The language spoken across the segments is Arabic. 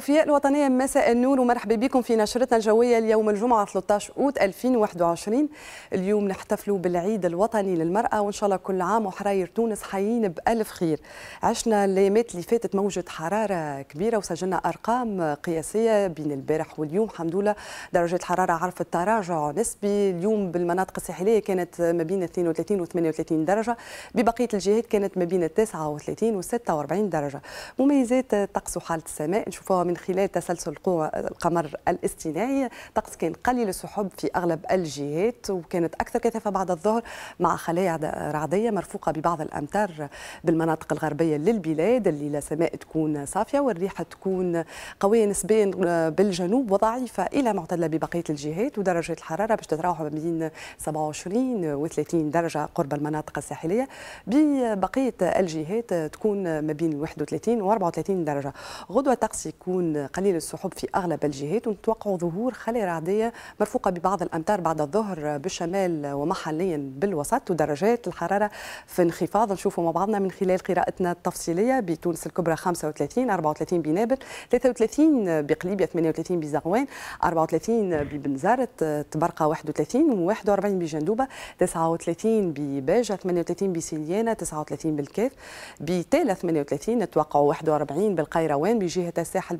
الأوفياء الوطنية مساء النور ومرحبا بكم في نشرتنا الجوية اليوم الجمعة 13 أوت 2021 اليوم نحتفلوا بالعيد الوطني للمرأة وإن شاء الله كل عام وحراير تونس حيين بألف خير عشنا الليمات اللي فاتت موجة حرارة كبيرة وسجلنا أرقام قياسية بين البارح واليوم الحمد لله درجة الحرارة عرفت تراجع نسبي اليوم بالمناطق الساحلية كانت ما بين 32 و 38 درجة ببقية الجهات كانت ما بين 39 و 46 درجة مميزات طقس وحالة السماء نشوفوها من خلال تسلسل قوى القمر الاصطناعي طقس كان قليل السحب في اغلب الجهات وكانت اكثر كثافه بعد الظهر مع خلايا رعديه مرفوقه ببعض الامتار بالمناطق الغربيه للبلاد اللي سماء تكون صافيه والريح تكون قويه نسبيا آه، بالجنوب وضعيفه الى معتدله ببقيه الجهات ودرجه الحراره باش تتراوح ما بين 27 و 30 درجه قرب المناطق الساحليه ببقيه الجهات تكون ما بين 31 و 34 درجه غدوه طقس يكون يكون قليل السحب في أغلب الجهات ونتوقع ظهور خلايا رعدية مرفوقة ببعض الأمطار بعد الظهر بالشمال ومحليا بالوسط ودرجات الحرارة في انخفاض نشوفوا مع بعضنا من خلال قراءتنا التفصيلية بتونس الكبرى 35 34 بنابل 33 بقليبية 38 بزغوان 34 ببنزرت تبرقة 31 و41 بجندوبة 39 بباجة 38 بسليانة 39 بالكاف بتالة 38 نتوقع 41 بالقيروان بجهة الساحل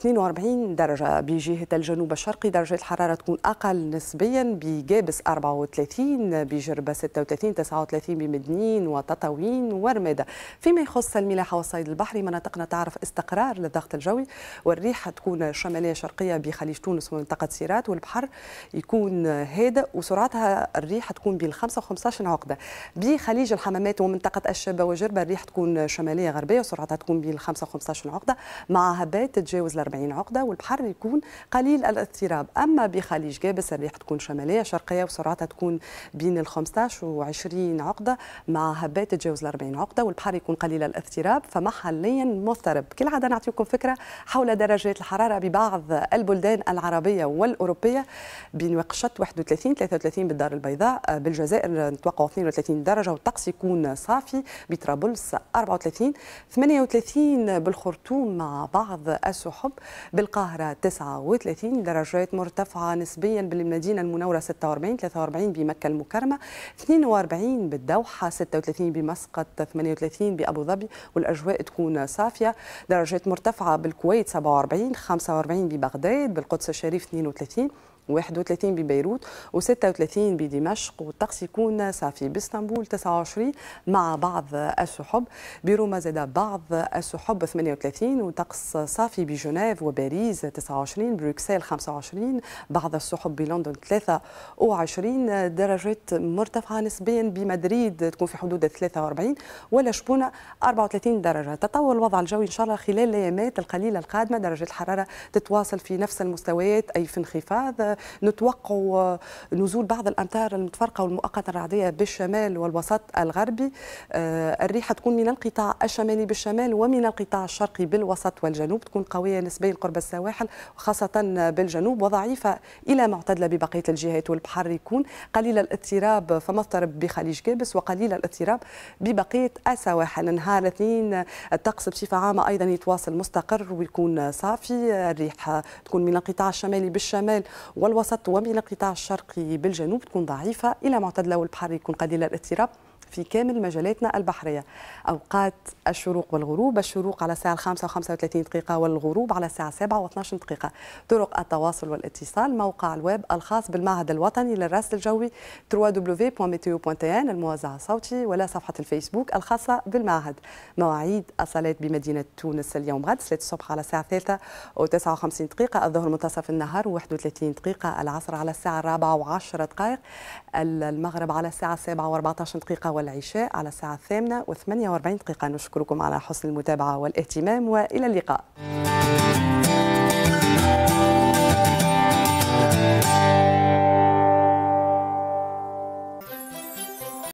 42 درجة بجهة الجنوب الشرقي درجة الحرارة تكون أقل نسبيا بجابس 34 بجربة 36 39 بمدنين وتطاوين ورمادة فيما يخص الملاحة والصيد البحري مناطقنا تعرف استقرار للضغط الجوي والريح تكون شمالية شرقية بخليج تونس ومنطقة سيرات والبحر يكون هادئ وسرعتها الريح تكون بين 5 و 15 عقدة بخليج الحمامات ومنطقة الشابة وجربة الريح تكون شمالية غربية وسرعتها تكون بين 5 و 15 عقدة مع هبات تتجاوز 40 عقده والبحر يكون قليل الاضطراب اما بخليج جابس الريح تكون شماليه شرقيه وسرعتها تكون بين ال 15 و 20 عقده مع هبات تتجاوز ال 40 عقده والبحر يكون قليل الاضطراب فمحليا مضطرب كالعاده نعطيكم فكره حول درجات الحراره ببعض البلدان العربيه والاوروبيه بين وقشط 31 33 بالدار البيضاء بالجزائر نتوقع 32 درجه والطقس يكون صافي بطرابلس 34 38 بالخرطوم مع بعض السحب بالقاهرة 39 درجات مرتفعة نسبيا بالمدينة المنورة 46 43 بمكة المكرمة 42 بالدوحة 36 بمسقط 38 بأبو ظبي والأجواء تكون صافية درجات مرتفعة بالكويت 47 45 ببغداد بالقدس الشريف 32 31 ببيروت و36 بدمشق والطقس يكون صافي باسطنبول 29 مع بعض السحب بروما زاد بعض السحب 38 وطقس صافي بجنيف وباريس 29 بروكسل 25 بعض السحب بلندن 23 درجات مرتفعة نسبيا بمدريد تكون في حدود 43 ولا شبونة 34 درجة تطور الوضع الجوي إن شاء الله خلال الأيامات القليلة القادمة درجة الحرارة تتواصل في نفس المستويات أي في انخفاض نتوقع نزول بعض الامطار المتفرقه والمؤقته الرعديه بالشمال والوسط الغربي آه، الريحه تكون من القطاع الشمالي بالشمال ومن القطاع الشرقي بالوسط والجنوب تكون قويه نسبيا قرب السواحل وخاصه بالجنوب وضعيفه الى معتدله ببقيه الجهات والبحر يكون قليل الاضطراب فمضطرب بخليج كابس وقليل الاضطراب ببقيه السواحل نهار اثنين الطقس بصفه عامه ايضا يتواصل مستقر ويكون صافي الريح تكون من القطاع الشمالي بالشمال وال والوسط ومن القطاع الشرقي بالجنوب تكون ضعيفة إلى معتدلة والبحر يكون قليل الاضطراب في كامل مجالاتنا البحرية أوقات الشروق والغروب الشروق على الساعة 5 و 35 دقيقة والغروب على الساعة و 12 دقيقة طرق التواصل والاتصال موقع الويب الخاص بالمعهد الوطني للرصد الجوي www.meteo.tn الموزع الصوتي ولا صفحة الفيسبوك الخاصة بالمعهد مواعيد الصلاة بمدينة تونس اليوم غد 3 الصبح على الساعة 3 و59 دقيقة الظهر منتصف النهار و31 دقيقة دقيقة العصر على الساعة الرابعة وعشر دقائق المغرب على الساعة السابعة و14 دقيقة والعشاء على الساعة الثامنة واربعين دقيقة نشكركم على حسن المتابعة والاهتمام وإلى اللقاء